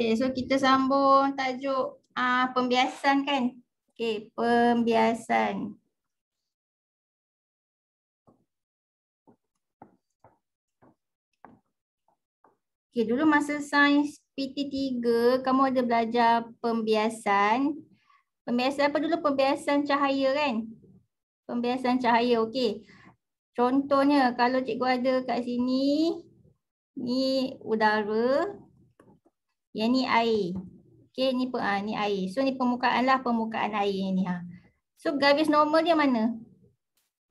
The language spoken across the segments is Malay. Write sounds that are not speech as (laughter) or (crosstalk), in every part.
Okay, so kita sambung tajuk uh, pembiasan kan? Okay, pembiasan. Okay, dulu masa sains PT3, kamu ada belajar pembiasan. Pembiasan apa dulu? Pembiasan cahaya kan? Pembiasan cahaya, okay. Contohnya, kalau cikgu ada kat sini, ni udara. Yang ni air. okay ni ha, ni air. So ni permukaan lah permukaan air ni ha. So garis normal dia mana?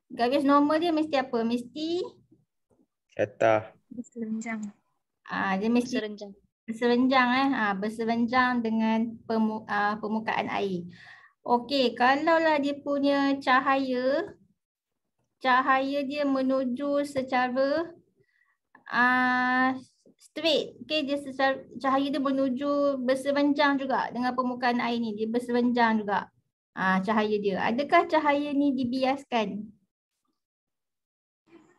Garis normal dia mesti apa? Mesti kata berserenjang. Ah ha, dia mesti berserenjang. Berserenjang eh. Ha, berserenjang dengan permu, ah, permukaan air. Okey, kalaulah dia punya cahaya cahaya dia menuju secara ah uh, straight okay dia secara cahaya dia menuju bersepanjang juga dengan permukaan air ni dia bersepanjang juga ah ha, cahaya dia adakah cahaya ni dibiaskan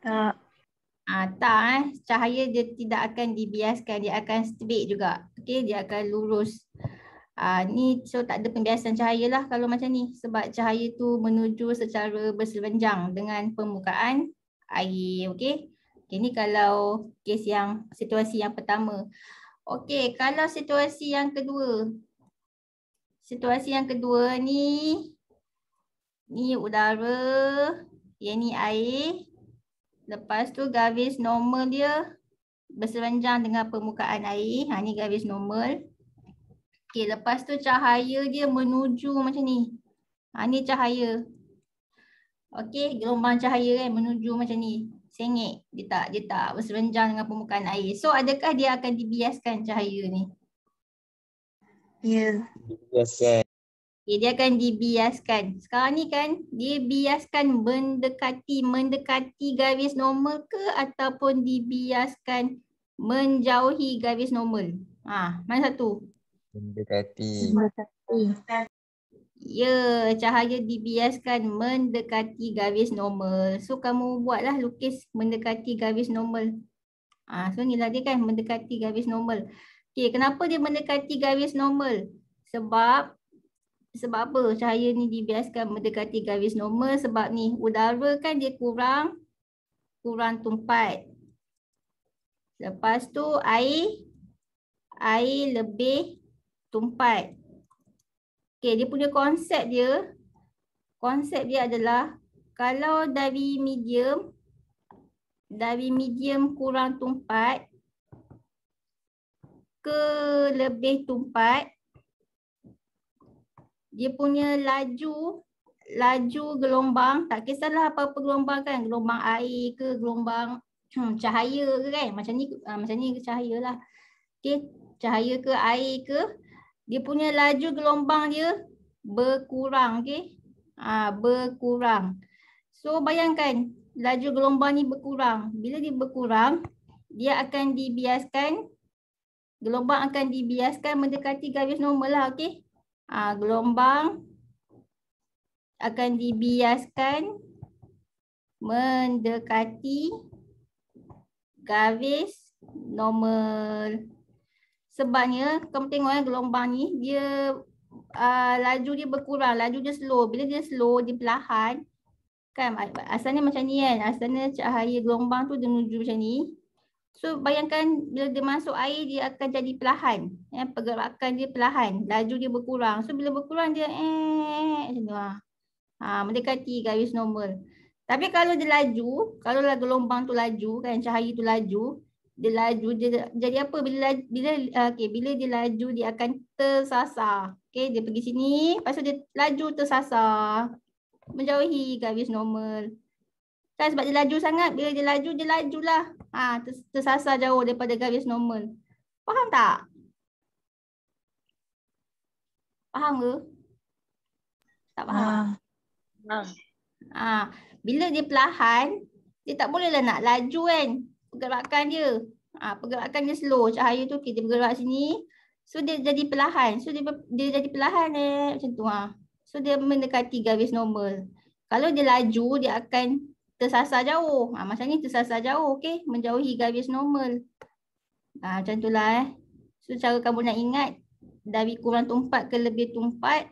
tak ha, tak eh cahaya dia tidak akan dibiaskan dia akan straight juga okay dia akan lurus ah ha, ni so tak ada pembiasan cahaya lah kalau macam ni sebab cahaya tu menuju secara bersepanjang dengan permukaan air okay. Okey ni kalau kes yang situasi yang pertama. Okey, kalau situasi yang kedua. Situasi yang kedua ni ni udara, yang ni air. Lepas tu garis normal dia berseranjang dengan permukaan air. Ha ni garis normal. Okey, lepas tu cahaya dia menuju macam ni. Ha ni cahaya. Okey, gelombang cahaya kan menuju macam ni sengit dia tak dia tak berserenjang dengan permukaan air so adakah dia akan dibiaskan cahaya ni ya yeah. okay, dia akan dibiaskan sekarang ni kan dia biaskan mendekati mendekati garis normal ke ataupun dibiaskan menjauhi garis normal ha mana satu mendekati mendekati Ya, cahaya dibiaskan mendekati garis normal. So kamu buatlah lukis mendekati garis normal. Ah, so ni dia kan mendekati garis normal. Okey, kenapa dia mendekati garis normal? Sebab sebab apa cahaya ni dibiaskan mendekati garis normal? Sebab ni udara kan dia kurang kurang tumpat. Lepas tu air air lebih tumpat. Okay, dia punya konsep dia, konsep dia adalah kalau dari medium, dari medium kurang tumpat ke lebih tumpat, dia punya laju, laju gelombang, tak kisahlah apa-apa gelombang kan, gelombang air ke gelombang hmm, cahaya ke kan, macam ni, ah, macam ni cahaya lah. Okay, cahaya ke air ke, dia punya laju gelombang dia berkurang okay? ha, ah, berkurang so bayangkan laju gelombang ni berkurang bila dia berkurang dia akan dibiaskan gelombang akan dibiaskan mendekati garis normal lah okey ha, gelombang akan dibiaskan mendekati garis normal sebabnya kamu tengok eh, gelombang ni dia uh, laju dia berkurang laju dia slow bila dia slow dia perlahan kan asalnya macam ni kan asalnya cahaya gelombang tu dia menuju macam ni so bayangkan bila dia masuk air dia akan jadi perlahan eh, pergerakan dia perlahan laju dia berkurang so bila berkurang dia eh macam tu lah ha, mendekati garis normal tapi kalau dia laju kalau lah gelombang tu laju kan cahaya tu laju dia laju dia jadi apa bila bila ah, okey bila dia laju dia akan tersasar okey dia pergi sini pasal dia laju tersasar menjauhi garis normal kan sebab dia laju sangat bila dia laju dia lajulah ha tersasar jauh daripada garis normal faham tak faham ke tak faham ah ha. ha. bila dia perlahan dia tak bolehlah nak laju kan pergerakan dia. Ha, pergerakan dia slow. Cahaya tu kita bergerak sini. So dia jadi perlahan. So dia, dia jadi perlahan eh. Macam tu ha. So dia mendekati garis normal. Kalau dia laju dia akan tersasar jauh. Ha, macam ni tersasar jauh. Okay. Menjauhi garis normal. Ha, macam tu lah eh. So cara kamu nak ingat. Dari kurang tumpat ke lebih tumpat.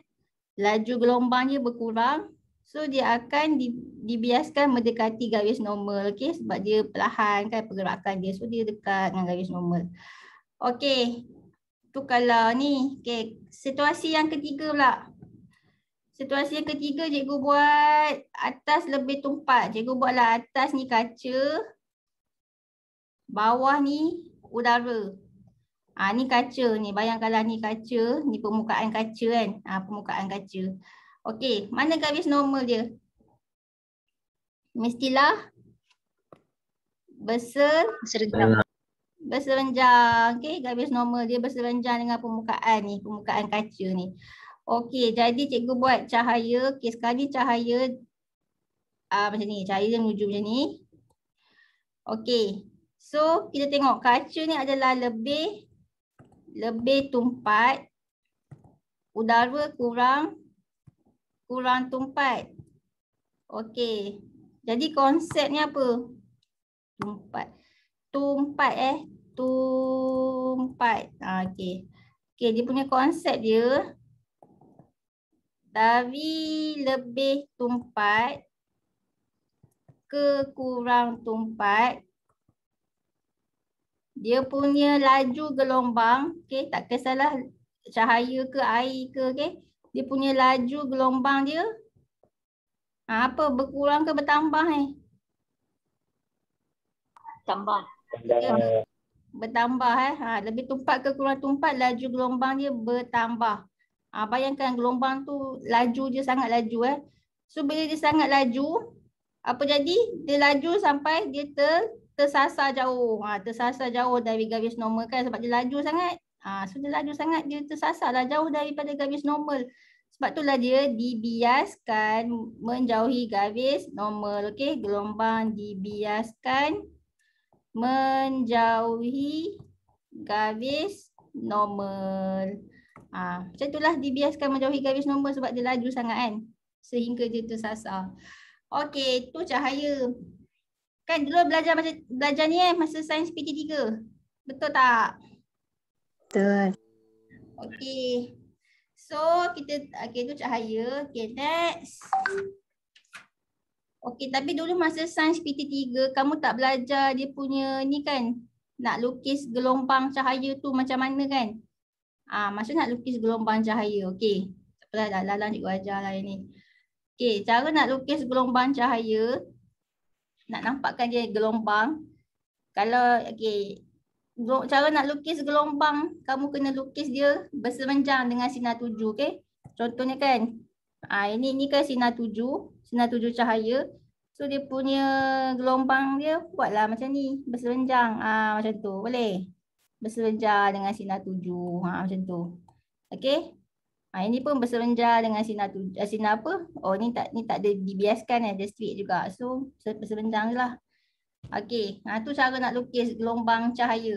Laju gelombang dia berkurang. So dia akan di, dibiaskan mendekati garis normal okay? sebab dia perlahan kan pergerakan dia. So dia dekat dengan garis normal. Okay. Tu kalau ni. Okay. Situasi yang ketiga pula. Situasi yang ketiga cikgu buat atas lebih tumpat. Cikgu buatlah atas ni kaca. Bawah ni udara. Ah ni kaca ni. Bayangkanlah ni kaca. Ni permukaan kaca kan. Ha, permukaan kaca. Okey, mana garis normal dia? Mestilah besar besar. berserenjang. Okey, garis normal dia besar berserenjang dengan permukaan ni, permukaan kaca ni. Okey, jadi cikgu buat cahaya, okey sekali cahaya uh, macam ni, cahaya yang menuju macam ni. Okey. So, kita tengok kaca ni adalah lebih lebih tumpat udara kurang kurang tumpat. Okey. Jadi konsepnya apa? Tumpat. Tumpat eh. Tumpat. Ha, ah, Okey. Okey dia punya konsep dia. Dari lebih tumpat ke kurang tumpat. Dia punya laju gelombang. Okey tak kisahlah cahaya ke air ke. Okey dia punya laju gelombang dia ha, apa berkurang ke bertambah ni? Eh? Tambah. Dia ya. bertambah eh. Ha, lebih tumpat ke kurang tumpat laju gelombang dia bertambah. Ha, bayangkan gelombang tu laju je sangat laju eh. So bila dia sangat laju apa jadi? Dia laju sampai dia ter tersasar jauh. Ha, tersasar jauh dari garis normal kan sebab dia laju sangat. Ha, so dia laju sangat, dia tersasar lah jauh daripada garis normal. Sebab itulah dia dibiaskan menjauhi garis normal. okay gelombang dibiaskan menjauhi garis normal. Ha, macam itulah dibiaskan menjauhi garis normal sebab dia laju sangat kan. Sehingga dia tersasar. okay tu cahaya. Kan dulu belajar, belajar ni eh, masa sains PT3. Betul tak? Betul. Okay, So kita okey tu cahaya. Okay next. Okay, tapi dulu masa sains PT3 kamu tak belajar dia punya ni kan nak lukis gelombang cahaya tu macam mana kan? Ah maksud nak lukis gelombang cahaya. Okay. Tak apalah dah lalang cikgu lah ini. Okay, cara nak lukis gelombang cahaya nak nampakkan dia gelombang. Kalau okay cara nak lukis gelombang kamu kena lukis dia bersemenjang dengan sinar tujuh okey contohnya kan ah ini ni kan sinar tujuh sinar tujuh cahaya so dia punya gelombang dia buatlah macam ni bersemenjang ah macam tu boleh bersemenjang dengan sinar tujuh ha macam tu okey ah ini pun bersemenjang dengan sinar tujuh eh, sinar apa oh ni tak ni tak ada dibiaskan eh dia straight juga so bersemenjanglah Okey, ha tu cara nak lukis gelombang cahaya.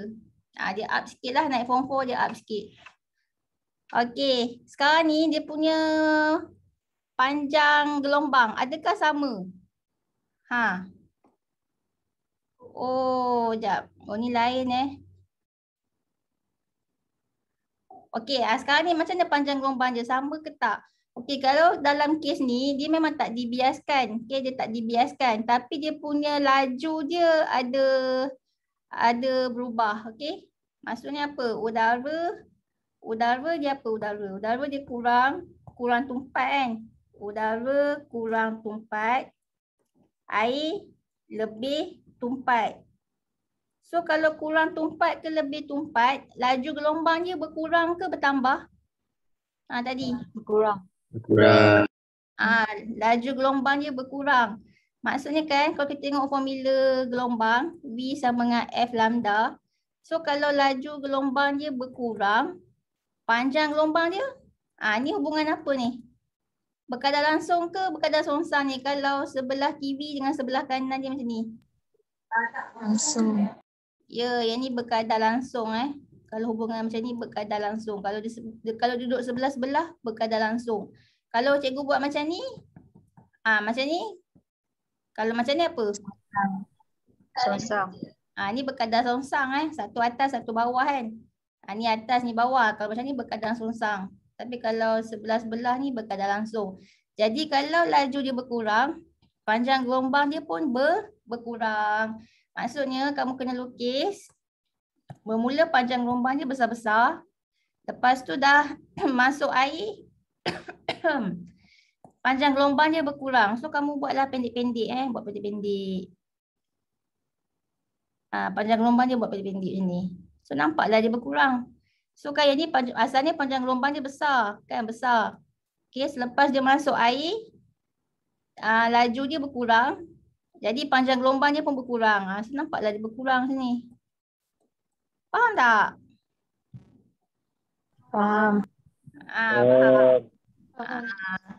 Ha, dia up sikit lah, naik form 4 dia up sikit. Okey, sekarang ni dia punya panjang gelombang. Adakah sama? Ha. Oh, jap. Oh, ni lain eh. Okey, ha, sekarang ni macam mana panjang gelombang dia? Sama ke tak? Okey kalau dalam kes ni dia memang tak dibiaskan. Okey dia tak dibiaskan tapi dia punya laju dia ada ada berubah okey. Maksudnya apa? Udara udara dia apa udara? Udara dia kurang kurang tumpat kan. Udara kurang tumpat air lebih tumpat. So kalau kurang tumpat ke lebih tumpat, laju gelombang dia berkurang ke bertambah? Ah ha, tadi berkurang berkurang. Ah, ha, laju gelombangnya berkurang. Maksudnya kan kalau kita tengok formula gelombang V sama dengan F lambda. So kalau laju gelombang dia berkurang, panjang gelombang dia, ha, ni hubungan apa ni? Berkadar langsung ke berkadar songsang ni kalau sebelah kiri dengan sebelah kanan dia macam ni? Langsung. Ya, yang ni berkadar langsung eh kalau hubungan macam ni berkadar langsung kalau dia, kalau duduk sebelah-sebelah berkadar langsung kalau cikgu buat macam ni ah macam ni kalau macam ni apa songsang ah ni berkadar songsang eh satu atas satu bawah kan ah ni atas ni bawah kalau macam ni berkadar songsang tapi kalau sebelah-sebelah ni berkadar langsung jadi kalau laju dia berkurang panjang gelombang dia pun ber, berkurang maksudnya kamu kena lukis bermula panjang gelombang dia besar-besar. Lepas tu dah (clears throat) masuk air, (clears throat) panjang gelombang dia berkurang. So kamu buatlah pendek-pendek eh, buat pendek-pendek. Ah, panjang gelombang dia buat pendek-pendek ini. So nampaklah dia berkurang. So kayak ni asalnya panjang gelombang dia besar, kan besar. Okey, selepas dia masuk air, ah, laju dia berkurang. Jadi panjang gelombang pun berkurang. Ah, so nampaklah dia berkurang sini. Faham tak? Faham. Ah, eh, faham. Uh. Ah.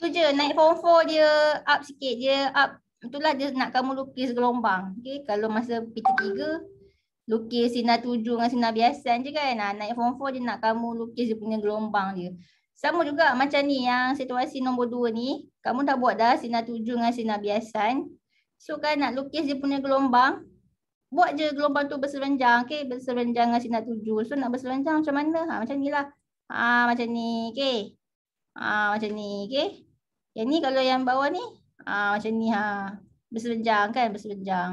Tu je naik form 4 dia up sikit je, up itulah dia nak kamu lukis gelombang. okay? kalau masa pita 3 lukis sinar tujuh dengan sinar biasa je kan. Nah, naik form 4 dia nak kamu lukis dia punya gelombang dia. Sama juga macam ni yang situasi nombor dua ni, kamu dah buat dah sinar tujuh dengan sinar biasa. So kan nak lukis dia punya gelombang, buat je gelombang tu berseranjang okey berseranjang dengan sinar tuju so nak berseranjang macam mana ha macam lah. ha macam ni okey ha macam ni okey yang ni kalau yang bawah ni ha macam ni ha berseranjang kan berseranjang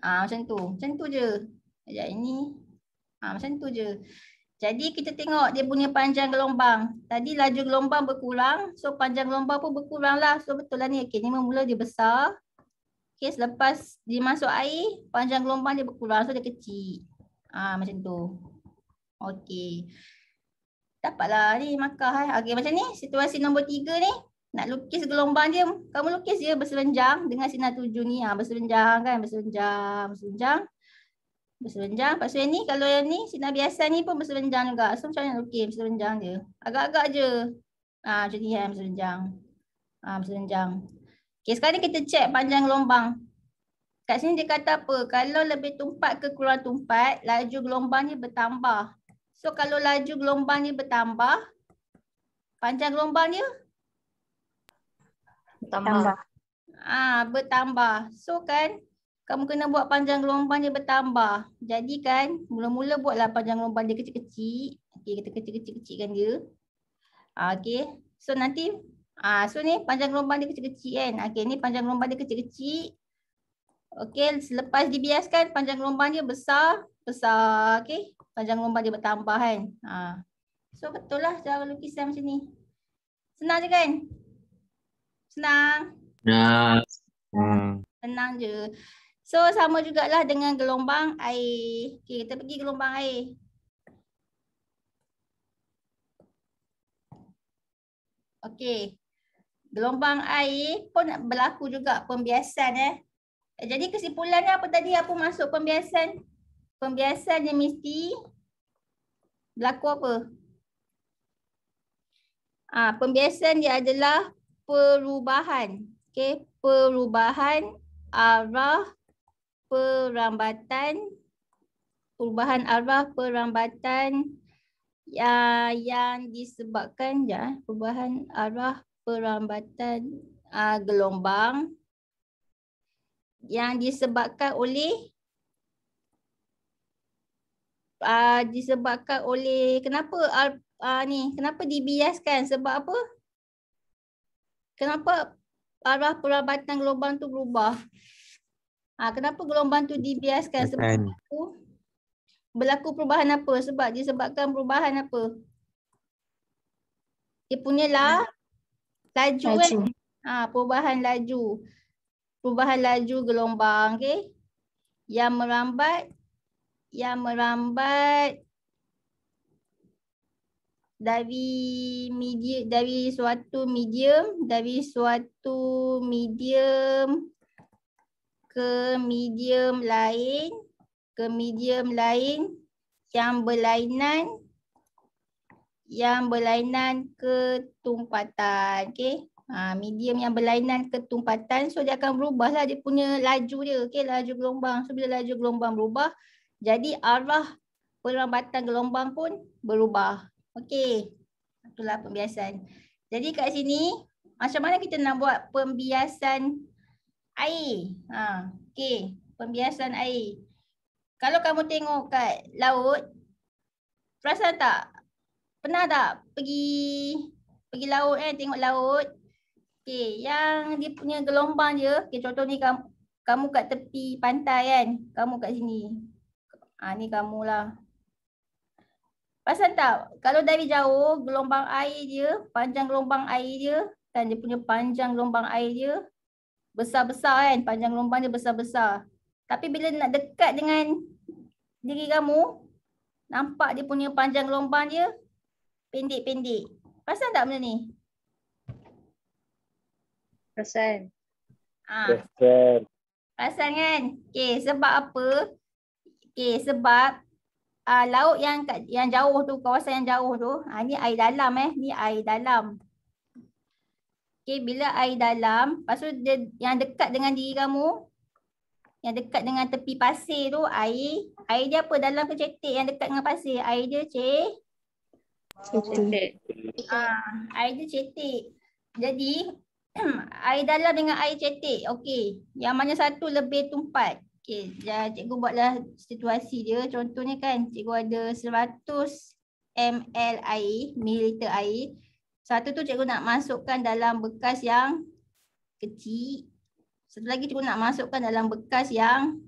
ha macam tu macam tu je ya ini ha macam tu je jadi kita tengok dia punya panjang gelombang. Tadi laju gelombang berkurang. So panjang gelombang pun berkuranglah. So betul lah ni. Okay ni memula dia besar. Okey, selepas dia masuk air, panjang gelombang dia berkurang. So dia kecil. Ah ha, macam tu. Okey. Dapatlah ni markah eh. Okey macam ni, situasi nombor tiga ni nak lukis gelombang dia, kamu lukis dia berselenjang dengan sinar tujuh ni. Ha, berselenjang kan, berselenjang, berselenjang. Berselenjang. Lepas tu yang ni, kalau yang ni, sinar biasa ni pun berselenjang juga. So macam mana lukis berselenjang dia? Agak-agak je. Ha, macam ni kan, berselenjang. Ha, berselenjang. Okey, sekarang ni kita check panjang gelombang. Kat sini dia kata apa? Kalau lebih tumpat ke kurang tumpat, laju gelombang ni bertambah. So kalau laju gelombang ni bertambah, panjang gelombang ni bertambah. Ah, bertambah. So kan kamu kena buat panjang gelombang ni bertambah. Jadi kan, mula-mula buatlah panjang gelombang dia kecil-kecil. Okey, kita kecil-kecil kecilkan dia. Ah, okey. So nanti Ah, so ni panjang gelombang dia kecil-kecil kan. Okey, ni panjang gelombang dia kecil-kecil. Okey, selepas dibiaskan panjang gelombang dia besar, besar. Okey, panjang gelombang dia bertambah kan. Ah. So betul lah cara lukisan macam ni. Senang je kan? Senang. Senang. Yeah. Hmm. Senang je. So sama jugalah dengan gelombang air. Okey, kita pergi gelombang air. Okey, gelombang air pun berlaku juga pembiasan eh. Jadi kesimpulannya apa tadi apa masuk pembiasan? Pembiasan yang mesti berlaku apa? Ah ha, pembiasan dia adalah perubahan. Okey, perubahan arah perambatan perubahan arah perambatan yang yang disebabkan ya perubahan arah perambatan uh, gelombang yang disebabkan oleh uh, disebabkan oleh kenapa al uh, ni kenapa dibiaskan sebab apa kenapa arah perambatan gelombang tu berubah uh, kenapa gelombang tu dibiaskan sebab And... tu berlaku perubahan apa sebab disebabkan perubahan apa dia punyalah laju, laju. kan ha, perubahan laju perubahan laju gelombang okey yang merambat yang merambat dari media dari suatu medium dari suatu medium ke medium lain ke medium lain yang berlainan yang berlainan ketumpatan. Okay. Ha, medium yang berlainan ketumpatan. So dia akan berubahlah dia punya laju dia. Okay. Laju gelombang. So bila laju gelombang berubah, jadi arah perlambatan gelombang pun berubah. Okay. Itulah pembiasan. Jadi kat sini, macam mana kita nak buat pembiasan air? Ha, okay. Pembiasan air. Kalau kamu tengok kat laut, perasan tak pernah tak pergi pergi laut eh tengok laut okey yang dia punya gelombang dia okey contoh ni kamu kamu kat tepi pantai kan kamu kat sini ha ni kamulah pasal tak kalau dari jauh gelombang air dia panjang gelombang air dia kan dia punya panjang gelombang air dia besar-besar kan panjang gelombang dia besar-besar tapi bila nak dekat dengan diri kamu nampak dia punya panjang gelombang dia pendek-pendek. Pasal tak benda ni? Pasal. Ah. Ha. Pasal. Pasal kan? Okey, sebab apa? Okey, sebab uh, laut yang kat, yang jauh tu, kawasan yang jauh tu, ha, ni air dalam eh. Ni air dalam. Okey, bila air dalam, pasal dia, yang dekat dengan diri kamu, yang dekat dengan tepi pasir tu, air, air dia apa? Dalam ke cetek yang dekat dengan pasir? Air dia ceh. Cetik. Ah, air dia cetik. Jadi (clears throat) air dalam dengan air cetik. Okey. Yang mana satu lebih tumpat? Okey, ya cikgu buatlah situasi dia. Contohnya kan, cikgu ada 100 ml air, mililiter air. Satu tu cikgu nak masukkan dalam bekas yang kecil. Satu lagi cikgu nak masukkan dalam bekas yang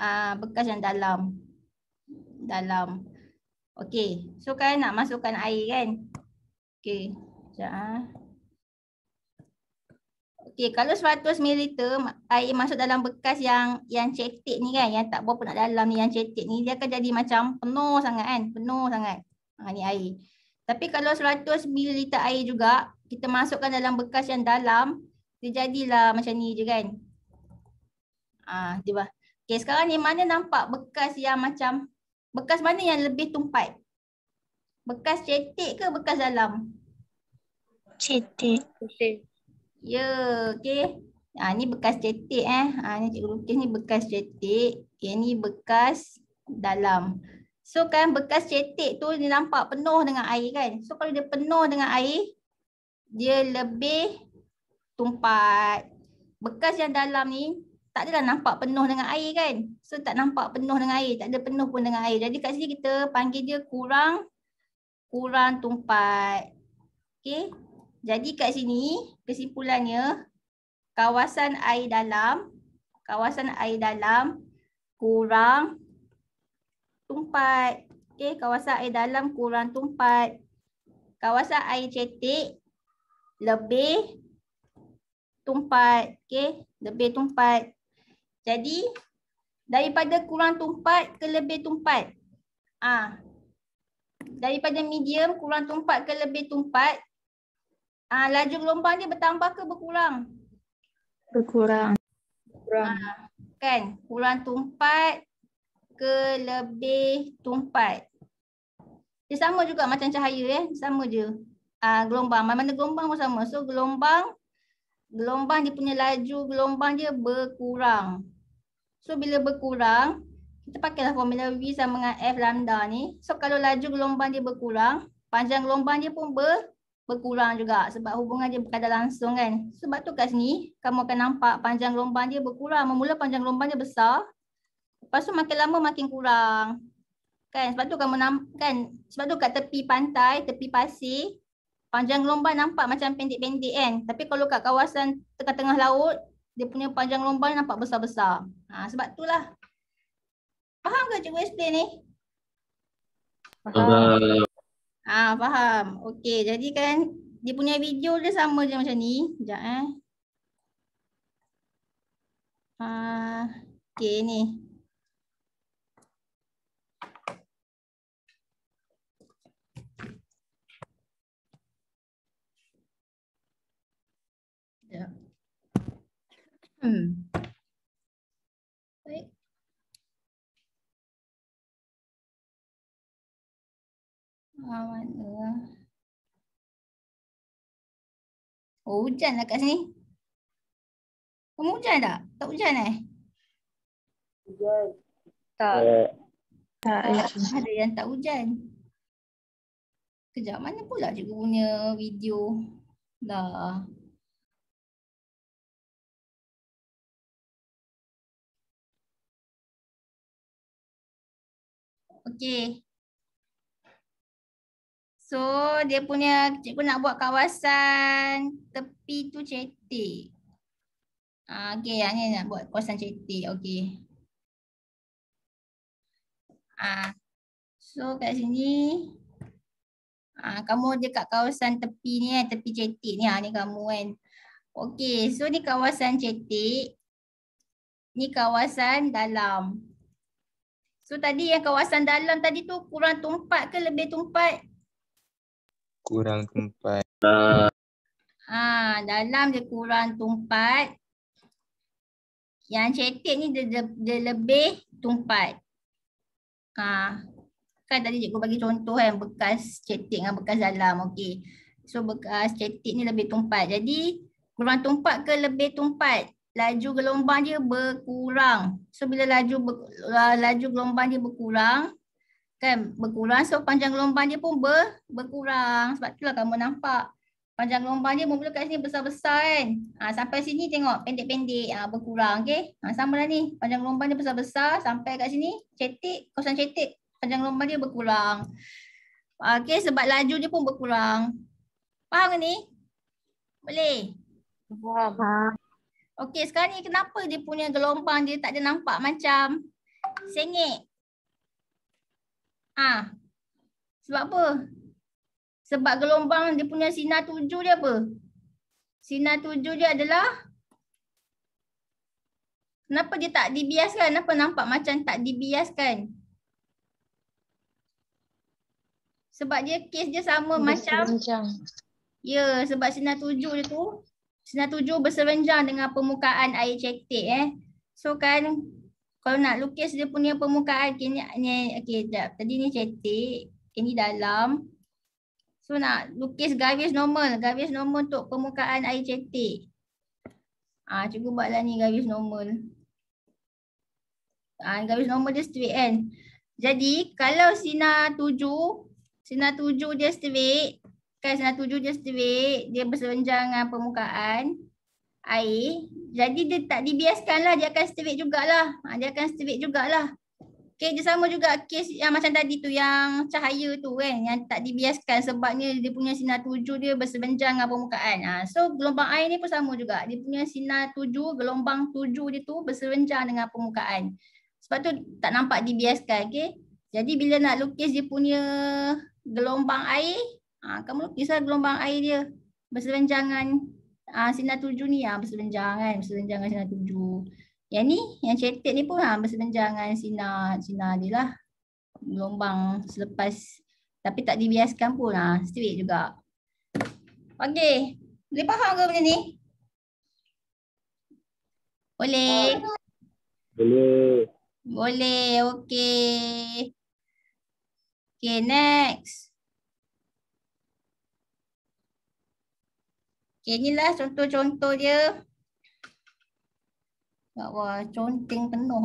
uh, bekas yang dalam. Dalam. Okey, so kan nak masukkan air kan? Okey, sekejap. Ah. Okey, kalau 100 ml air masuk dalam bekas yang yang cetek ni kan, yang tak berapa nak dalam ni, yang cetek ni, dia akan jadi macam penuh sangat kan? Penuh sangat. Ha, ni air. Tapi kalau 100 ml air juga, kita masukkan dalam bekas yang dalam, dia jadilah macam ni je kan? Ah, ha, tiba. Okey, sekarang ni mana nampak bekas yang macam Bekas mana yang lebih tumpat? Bekas cetek ke bekas dalam? Cetek. Ya, okey. Ha, ni bekas cetek eh. Ha, ni cikgu lukis ni bekas cetek. Yang ni bekas dalam. So kan bekas cetek tu dia nampak penuh dengan air kan. So kalau dia penuh dengan air, dia lebih tumpat. Bekas yang dalam ni tak adalah nampak penuh dengan air kan. So tak nampak penuh dengan air, tak ada penuh pun dengan air. Jadi kat sini kita panggil dia kurang kurang tumpat. Okey. Jadi kat sini kesimpulannya kawasan air dalam kawasan air dalam kurang tumpat. Okey, kawasan air dalam kurang tumpat. Kawasan air cetek lebih tumpat. Okey, lebih tumpat. Jadi daripada kurang tumpat ke lebih tumpat. Ah. Daripada medium kurang tumpat ke lebih tumpat. Ah laju gelombang dia bertambah ke berkurang? Berkurang. Berkurang. Ha, kan? Kurang tumpat ke lebih tumpat. Dia sama juga macam cahaya eh, sama je. Ah gelombang, mana-mana gelombang pun sama. So gelombang gelombang dia punya laju gelombang dia berkurang. So bila berkurang, kita pakailah formula V sama dengan F lambda ni. So kalau laju gelombang dia berkurang, panjang gelombang dia pun ber berkurang juga sebab hubungan dia berkadar langsung kan. Sebab tu kat sini kamu akan nampak panjang gelombang dia berkurang. Memula panjang gelombang dia besar. Lepas tu makin lama makin kurang. Kan sebab tu kamu nampak kan sebab tu kat tepi pantai, tepi pasir panjang gelombang nampak macam pendek-pendek kan. Tapi kalau kat kawasan tengah-tengah laut dia punya panjang lubang ni nampak besar-besar. Ha, sebab tu lah. Faham ke cikgu explain ni? Faham. Ha, faham. Okey, jadi kan dia punya video dia sama je macam ni. Sekejap eh. Ha, okey ni. Hmm. Baik. Awan ah, Oh, hujan lah kat sini. Kamu hujan tak? Tak hujan eh? Hujan. Tak. Eh. Tak, ya. ada yang tak hujan. Kejap, mana pula cikgu punya video? Dah. okey. So dia punya cikgu nak buat kawasan tepi tu cetek. Ah okey yang ni nak buat kawasan cetek okey. Ah so kat sini ah kamu dekat kawasan tepi ni eh tepi cetek ni ah ni kamu kan. Okey so ni kawasan cetek. Ni kawasan dalam. So tadi yang kawasan dalam tadi tu kurang tumpat ke lebih tumpat? Kurang tumpat. Ah, ha, dalam dia kurang tumpat. Yang cetek ni dia, dia, dia lebih tumpat. Ha. Kan tadi cikgu bagi contoh kan bekas cetek dengan bekas dalam. Okey. So bekas cetek ni lebih tumpat. Jadi kurang tumpat ke lebih tumpat? laju gelombang dia berkurang. So bila laju ber, uh, laju gelombang dia berkurang, kan berkurang so panjang gelombang dia pun ber, berkurang. Sebab itulah kamu nampak. Panjang gelombang dia mula kat sini besar-besar kan. Ha, sampai sini tengok pendek-pendek ha, berkurang. Okay? Ha, ah, sama lah ni. Panjang gelombang dia besar-besar sampai kat sini cetik, kosan cetik. Panjang gelombang dia berkurang. Okay, sebab laju dia pun berkurang. Faham ni? Boleh? Faham. Okey, sekarang ni kenapa dia punya gelombang dia tak ada nampak macam sengit? Ah. Ha. Sebab apa? Sebab gelombang dia punya sinar tuju dia apa? Sinar tuju dia adalah Kenapa dia tak dibiaskan? Kenapa nampak macam tak dibiaskan? Sebab dia kes dia sama dia macam Ya, yeah, sebab sinar tuju dia tu Senar tujuh berserenjang dengan permukaan air cetek eh. So kan kalau nak lukis dia punya permukaan kini ni okey jap tadi ni cetek kini dalam so nak lukis garis normal garis normal untuk permukaan air cetek ah ha, cuba buatlah ni garis normal ah ha, garis normal dia straight kan jadi kalau sinar 7 sinar 7 dia straight Kan senar tujuh je straight. Dia berselenjang dengan permukaan air. Jadi dia tak dibiaskan lah. Dia akan straight jugalah. Ha, dia akan straight jugalah. Okay, dia sama juga kes yang macam tadi tu. Yang cahaya tu kan. Yang tak dibiaskan sebabnya dia punya sinar tujuh dia berselenjang dengan permukaan. Ha, so gelombang air ni pun sama juga. Dia punya sinar tujuh, gelombang tujuh dia tu berselenjang dengan permukaan. Sebab tu tak nampak dibiaskan. Okay. Jadi bila nak lukis dia punya gelombang air Ha, kamu lukislah gelombang air dia berselenjangan ha, sinar tujuh ni ha, berselenjangan berselenjangan sinar tujuh. Yang ni yang cetek ni pun ha, berselenjangan sinar sinar dia lah gelombang selepas tapi tak dibiaskan pun ha, straight juga. Okey. Boleh faham ke benda ni? Boleh. Boleh. Boleh. Okey. Okey next. Okey, inilah contoh-contoh dia. Wah, wah, conteng penuh.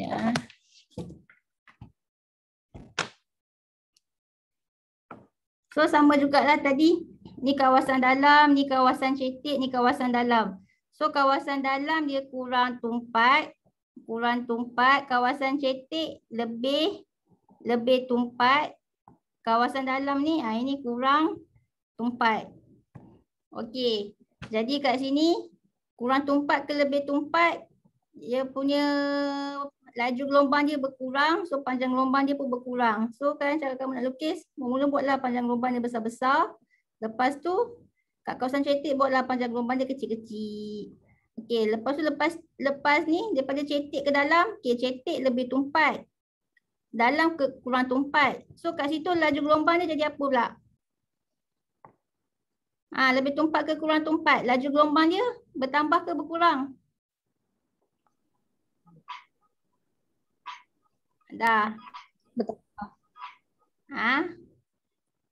ya. So sama jugalah tadi. Ni kawasan dalam, ni kawasan cetek, ni kawasan dalam. So kawasan dalam dia kurang tumpat. Kurang tumpat. Kawasan cetek lebih lebih tumpat. Kawasan dalam ni, ha, ini kurang tumpat. Okey. Jadi kat sini kurang tumpat ke lebih tumpat dia punya laju gelombang dia berkurang so panjang gelombang dia pun berkurang. So kan cara kamu nak lukis mula buatlah panjang gelombang dia besar-besar. Lepas tu kat kawasan cetek buatlah panjang gelombang dia kecil-kecil. Okey, lepas tu lepas lepas ni daripada cetek ke dalam, okey cetek lebih tumpat. Dalam ke kurang tumpat. So kat situ laju gelombang dia jadi apa pula? Ha, lebih tumpat ke kurang tumpat? Laju gelombang dia bertambah ke berkurang? Dah. Bertambah. Ha?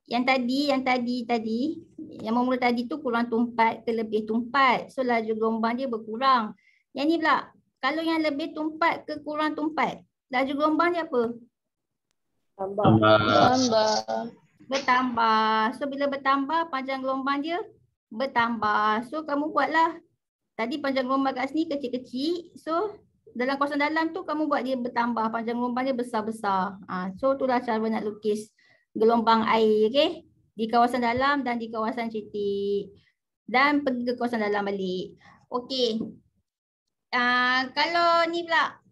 Yang tadi, yang tadi, tadi. Yang mula tadi tu kurang tumpat ke lebih tumpat. So laju gelombang dia berkurang. Yang ni pula. Kalau yang lebih tumpat ke kurang tumpat? Laju gelombang dia apa? Tambah. Tambah bertambah. So bila bertambah panjang gelombang dia bertambah. So kamu buatlah tadi panjang gelombang kat sini kecil-kecil. So dalam kawasan dalam tu kamu buat dia bertambah panjang gelombang dia besar-besar. Ha, so lah cara nak lukis gelombang air okay? di kawasan dalam dan di kawasan cetik. Dan pergi ke kawasan dalam balik. Okay. Uh, ah, kalau ni pula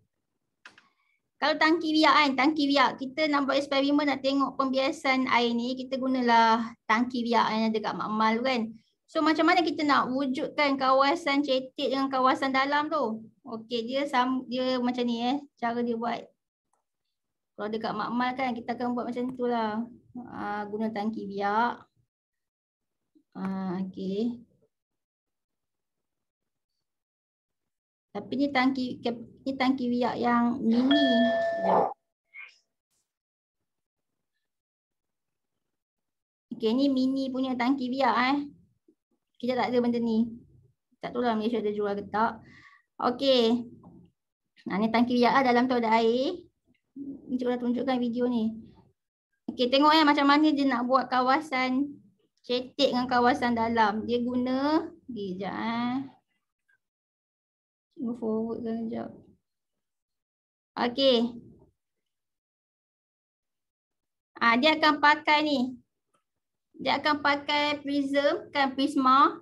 kalau tangki biak kan, tangki biak kita nak buat eksperimen nak tengok pembiasan air ni kita gunalah tangki biak yang ada kat makmal kan. So macam mana kita nak wujudkan kawasan cetek dengan kawasan dalam tu? Okey, dia sam, dia macam ni eh cara dia buat. Kalau dekat makmal kan kita akan buat macam tu lah. uh, guna tangki biak. Ah okey. Tapi ni tangki ini tangki riak yang mini. Ya. Okay, ni mini punya tangki riak eh. Kita tak ada benda ni. Tak tahu lah Malaysia ada jual ke tak. Okey. Nah ni tangki riak lah dalam tu air. Encik boleh tunjukkan video ni. Okay, tengok eh macam mana dia nak buat kawasan cetek dengan kawasan dalam. Dia guna. Okey sekejap eh. Move forward sekejap. Okey. Ha, dia akan pakai ni. Dia akan pakai prism kan prisma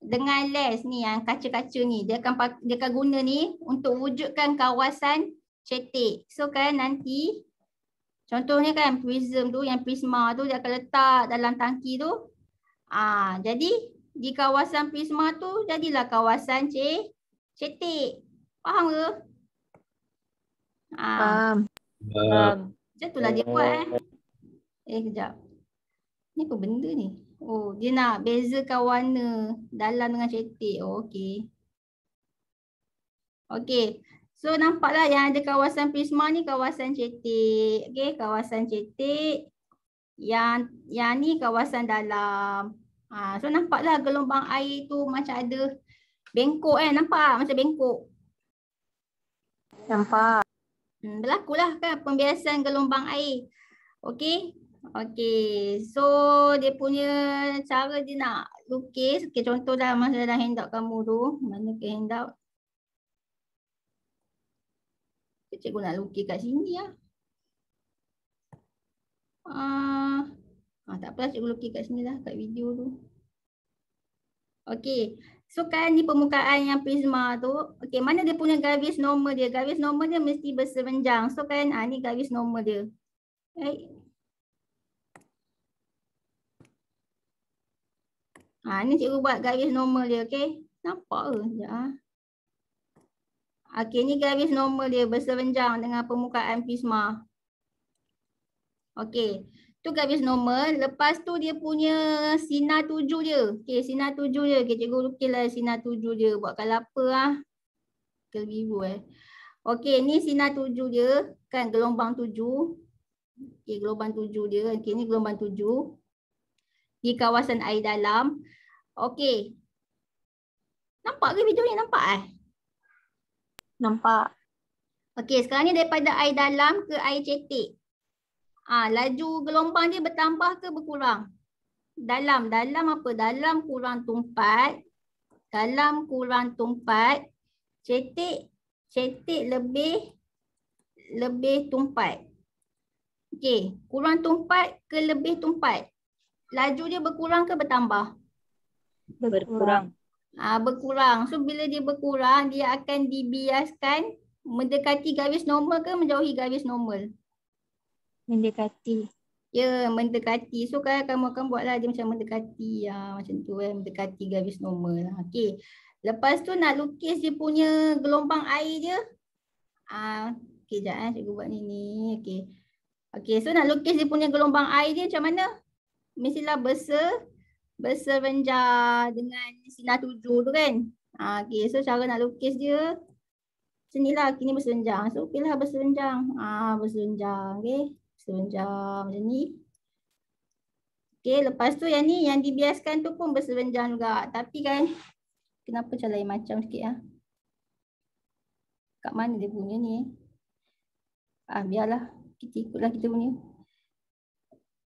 dengan lens ni yang kaca-kaca ni. Dia akan dia akan guna ni untuk wujudkan kawasan cetek. So kan nanti contohnya kan prism tu yang prisma tu dia akan letak dalam tangki tu. Ah jadi di kawasan prisma tu jadilah kawasan cetek. Faham ke? Faham. Macam tu lah dia buat eh. Eh kejap. Ni apa benda ni? Oh dia nak bezakan warna dalam dengan cetek. Oh okay. Okay. So nampaklah yang ada kawasan prisma ni kawasan cetek. Okay kawasan cetek. Yang yang ni kawasan dalam. Ha, so nampaklah gelombang air tu macam ada bengkok eh. Nampak macam bengkok. Nampak. Hmm, berlakulah kan pembiasan gelombang air. okay, okay, So dia punya cara dia nak lukis. Okay, contohlah masa dalam handout kamu tu. Mana ke handout? Cikgu nak lukis kat sini lah. Uh, ah, tak apa cikgu lukis kat sini lah kat video tu. okay. So kan ni permukaan yang prisma tu, okay mana dia punya garis normal dia? Garis normal dia mesti berserenjang. So kan ah ni garis normal dia. Right? Ah, ha ni cikgu buat garis normal dia, okay, Nampak ke? Ya. okay ni garis normal dia berserenjang dengan permukaan prisma. okay tu garis kan normal lepas tu dia punya sina tujuh dia okey sina tujuh dia okey cikgu lukislah sina tujuh dia buat kelapa ah kelibu eh okey ni sina tujuh dia kan gelombang tuju, okey gelombang tuju dia okey ni gelombang tuju di kawasan air dalam Okay, nampak ke video ni nampak eh nampak Okay, sekarang ni daripada air dalam ke air cetek Ha, laju gelombang dia bertambah ke berkurang? Dalam. Dalam apa? Dalam kurang tumpat. Dalam kurang tumpat. Cetik. Cetik lebih. Lebih tumpat. Okey. Kurang tumpat ke lebih tumpat? Laju dia berkurang ke bertambah? Berkurang. Ha, berkurang. So bila dia berkurang, dia akan dibiaskan mendekati garis normal ke menjauhi garis normal? mendekati. Ya, yeah, mendekati. So kalau kamu akan buatlah dia macam mendekati ya macam tu eh mendekati garis normal. Lah. Okey. Lepas tu nak lukis dia punya gelombang air dia. Ah, okey jap eh cikgu buat ni ni. Okey. Okey, so nak lukis dia punya gelombang air dia macam mana? Mestilah besar besar berserenjar dengan sinar tujuh tu kan. Ah, okey. So cara nak lukis dia macam ni lah, kini berserenjang. So ah, okey lah berserenjang. Ah, berserenjang. Okey sebenjang macam ni. okay lepas tu yang ni yang dibiaskan tu pun bersebenjang juga. Tapi kan kenapa macam lain macam sikit ah. Kat mana dia punya ni? Eh? Ah biarlah kita ikutlah kita punya.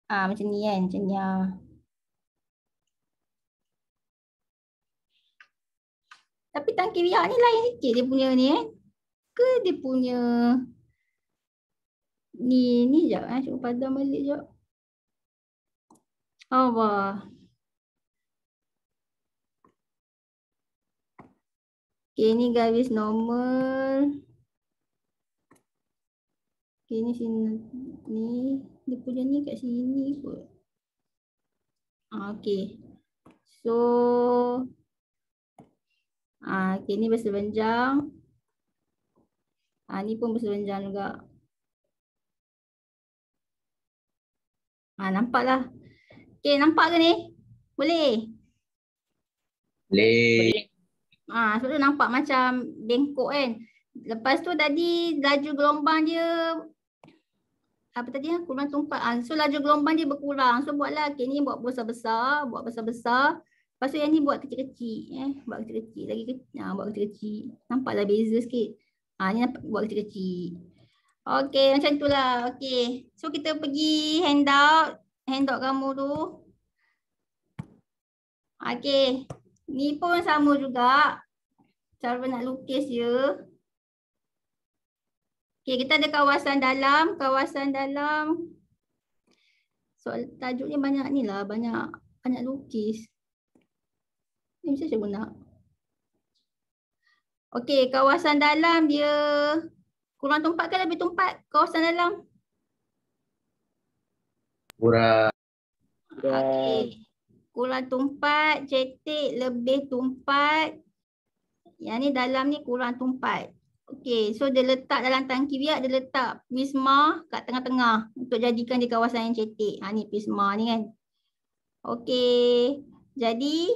Ah macam ni kan, macam ni ah. Tapi tangki biar ni lain sikit dia punya ni eh. Ke dia punya ni ni jap eh cuba padam balik jap Allah okay ni garis normal okay ni sini ni dia punya ni kat sini kot ah, okay so Ah, okay, ni bahasa panjang. Ah, ni pun bahasa panjang juga. Ha, nampaklah. okay nampak ke ni? Boleh? Boleh. ah sebab tu nampak macam bengkok kan. Lepas tu tadi laju gelombang dia apa tadi kan? Kurang tumpat. Ha, so laju gelombang dia berkurang. So buatlah okay, ni buat besar-besar. Buat besar-besar. Lepas tu yang ni buat kecil-kecil. Eh? Buat kecil-kecil. Lagi kecil. Ha, buat kecil-kecil. Nampaklah beza sikit. Ha, ni nampak, buat kecil-kecil. Okay, macam tu lah. Okay. So kita pergi handout. Handout kamu tu. Okay. Ni pun sama juga. Cara nak lukis je. Okay, kita ada kawasan dalam. Kawasan dalam. So tajuk ni banyak ni lah. Banyak, banyak lukis. Ni mesti saya guna. Okay, kawasan dalam dia Kurang tempat ke lebih tempat kawasan dalam? Kurang. Okey. Kurang tempat cetek lebih tempat. Yang ni dalam ni kurang tempat. Okey, so dia letak dalam tangki biak, dia letak prisma kat tengah-tengah untuk jadikan dia kawasan yang cetek. Ha ni prisma ni kan. Okey. Jadi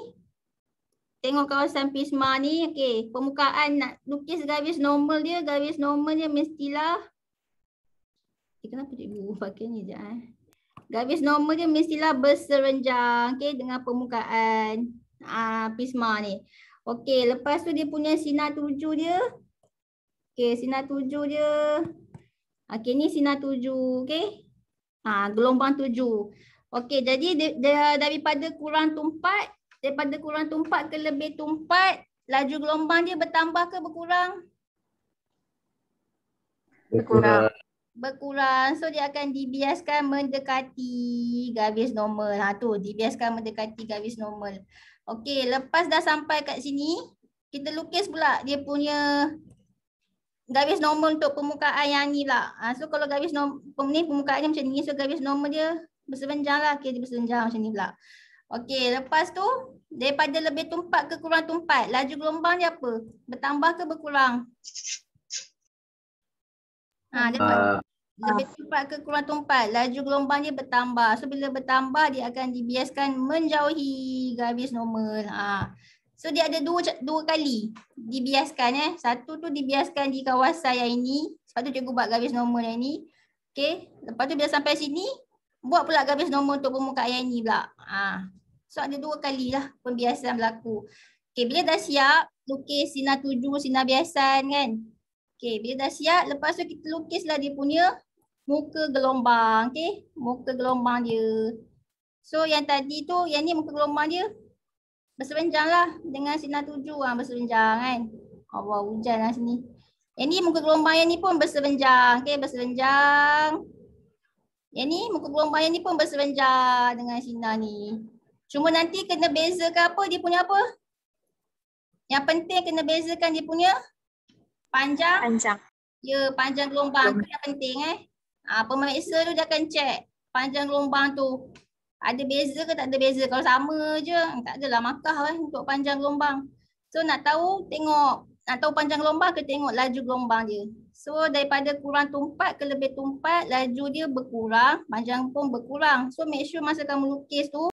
tengok kawasan Pisma ni okey permukaan nak lukis garis normal dia garis normal dia mestilah eh, kenapa cikgu pakai ni je eh garis normal dia mestilah berserenjang okey dengan permukaan uh, Pisma ni okey lepas tu dia punya sinar tuju dia okey sinar tuju dia okey ni sinar tuju okey ha gelombang tuju okey jadi dia, dia, daripada kurang tumpat daripada kurang tumpat ke lebih tumpat laju gelombang dia bertambah ke berkurang berkurang berkurang so dia akan dibiaskan mendekati garis normal ha tu dibiaskan mendekati garis normal okey lepas dah sampai kat sini kita lukis pula dia punya garis normal untuk permukaan yang ni lah. Ha, so kalau garis normal, ni permukaan ni macam ni. So garis normal dia bersepanjang lah. Okay, dia bersepanjang macam ni pula. Okey, lepas tu daripada lebih tumpat ke kurang tumpat, laju gelombang dia apa? Bertambah ke berkurang? Ha, dia uh. Lebih tumpat ke kurang tumpat, laju gelombang dia bertambah. So bila bertambah dia akan dibiaskan menjauhi garis normal. Ha. So dia ada dua dua kali dibiaskan. Eh. Satu tu dibiaskan di kawasan yang ini. Sebab tu cikgu buat garis normal yang ini. Okey, Lepas tu bila sampai sini, buat pula garis normal untuk permukaan yang ni, pula. Ha. So ada dua kali lah pembiasan berlaku. Okay, bila dah siap, lukis sinar tuju, sinar biasan kan. Okay, bila dah siap, lepas tu kita lukis lah dia punya muka gelombang. Okay, muka gelombang dia. So yang tadi tu, yang ni muka gelombang dia berserenjang lah dengan sinar tuju lah berserenjang kan. oh, wow, hujan lah sini. Yang ni muka gelombang yang ni pun berserenjang. Okay, berserenjang. Yang ni muka gelombang yang ni pun berserenjang dengan sinar ni. Cuma nanti kena bezakan apa dia punya apa? Yang penting kena bezakan dia punya panjang. Panjang. Ya, panjang gelombang. tu yang penting eh. Ha, pemeriksa tu dia akan check panjang gelombang tu. Ada beza ke tak ada beza? Kalau sama je, tak adalah makah eh, untuk panjang gelombang. So nak tahu, tengok. Nak tahu panjang gelombang ke tengok laju gelombang dia. So daripada kurang tumpat ke lebih tumpat, laju dia berkurang, panjang pun berkurang. So make sure masa kamu lukis tu,